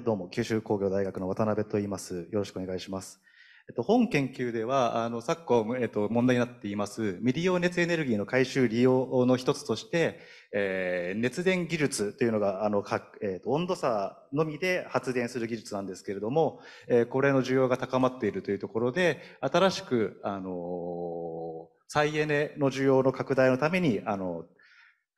どうも、九州工業大学の渡辺と言います。よろしくお願いします。えっと、本研究では、あの、昨今、えっと、問題になっています、未利用熱エネルギーの回収利用の一つとして、えー、熱電技術というのが、あの、かえっ、ー、と、温度差のみで発電する技術なんですけれども、えー、これの需要が高まっているというところで、新しく、あの再エネの需要の拡大のために、あの、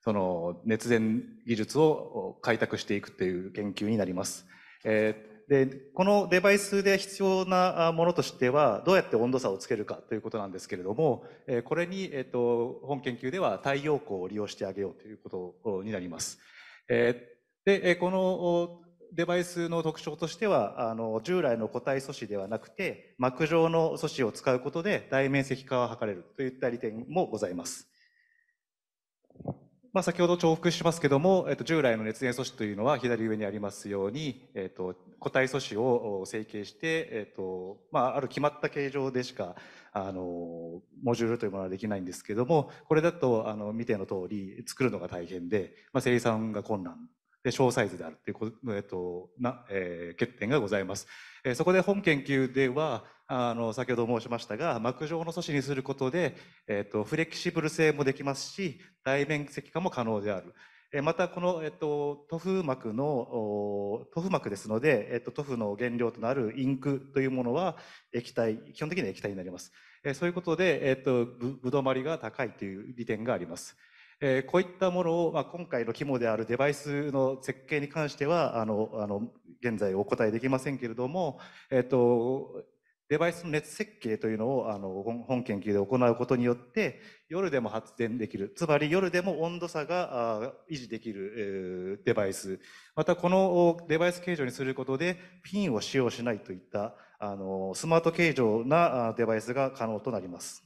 その熱電技術を開拓していくという研究になります。えでこのデバイスで必要なものとしてはどうやって温度差をつけるかということなんですけれども、えこれに、えっと、本研究では太陽光を利用してあげようということになります。えでこのデバイスの特徴としてはあの従来の固体素子ではなくて膜状の素子を使うことで大面積化を図れるといった利点もございます。まあ、先ほど重複しますけども、えっと、従来の熱源素子というのは左上にありますように、えっと、個体素子を成形して、えっとまあ、ある決まった形状でしかあのモジュールというものはできないんですけどもこれだとあの見ての通り作るのが大変で、まあ、生産が困難で小サイズであるという、えっとなえー、欠点がございます。えー、そこで本研究ではあの先ほど申しましたが膜状の素子にすることで、えっと、フレキシブル性もできますし大面積化も可能である。えまたこの、えっ、と、塗布膜の塗布膜ですので、えっ、と、塗布の原料となるインクというものは液体基本的には液体になります、えそういうことで、えっと、ぶどまりが高いという利点があります。えー、こういったものを、まあ、今回の肝であるデバイスの設計に関してはあのあの現在お答えできませんけれども、えーとデバイスの熱設計というのをあの本研究で行うことによって夜でも発電できるつまり夜でも温度差が維持できる、えデバイスまたこのデバイス形状にすることでピンを使用しないといったあのスマート形状なデバイスが可能となります。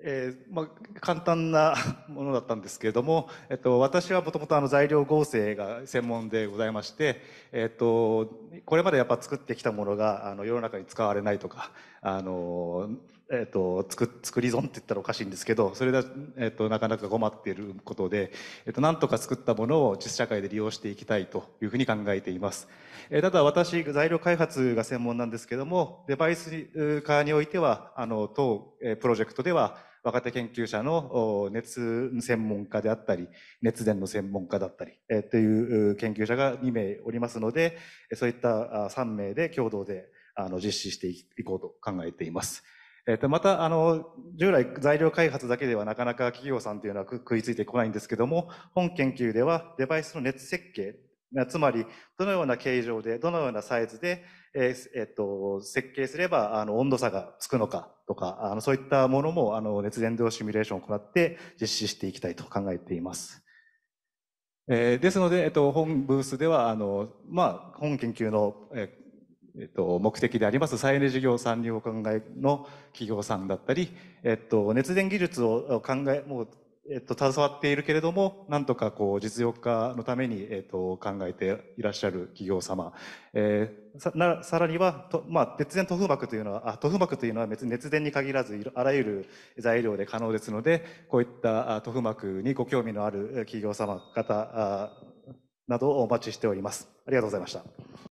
えーまあ、簡単なものだったんですけれども、えっと、私はもともと材料合成が専門でございまして、えっと、これまでやっぱ作ってきたものがあの世の中に使われないとかあの、えっと、作作り損って言ったらおかしいんですけどそれだ、えっと、なかなか困っていることで、えっと、なんとか作ったものを実社会で利用していきたいというふうに考えています。えただ私材料開発が専門なんですけどもデバイス化においてはあの当プロジェクトでは若手研究者の熱専門家であったり、熱電の専門家だったり、えという研究者が2名おりますので、そういった3名で共同であの実施していこうと考えています。えっと、また、あの、従来材料開発だけではなかなか企業さんというのは食いついてこないんですけども、本研究ではデバイスの熱設計、つまりどのような形状で、どのようなサイズで、えー、えっと、設計すれば、あの、温度差がつくのかとか、あの、そういったものも、あの、熱伝導シミュレーションを行って実施していきたいと考えています。えー、ですので、えっと、本ブースでは、あの、まあ、本研究の、ええっと、目的であります再エネ事業参入を考えの企業さんだったり、えっと、熱電技術を考え、もうえっと、携わっているけれども、なんとかこう実用化のために、えっと、考えていらっしゃる企業様。えー、さなさらにはと、まあ、熱電塗布膜というのは、あ塗布膜というのは別に熱電に限らず、あらゆる材料で可能ですので、こういった塗布膜にご興味のある企業様方などをお待ちしております。ありがとうございました。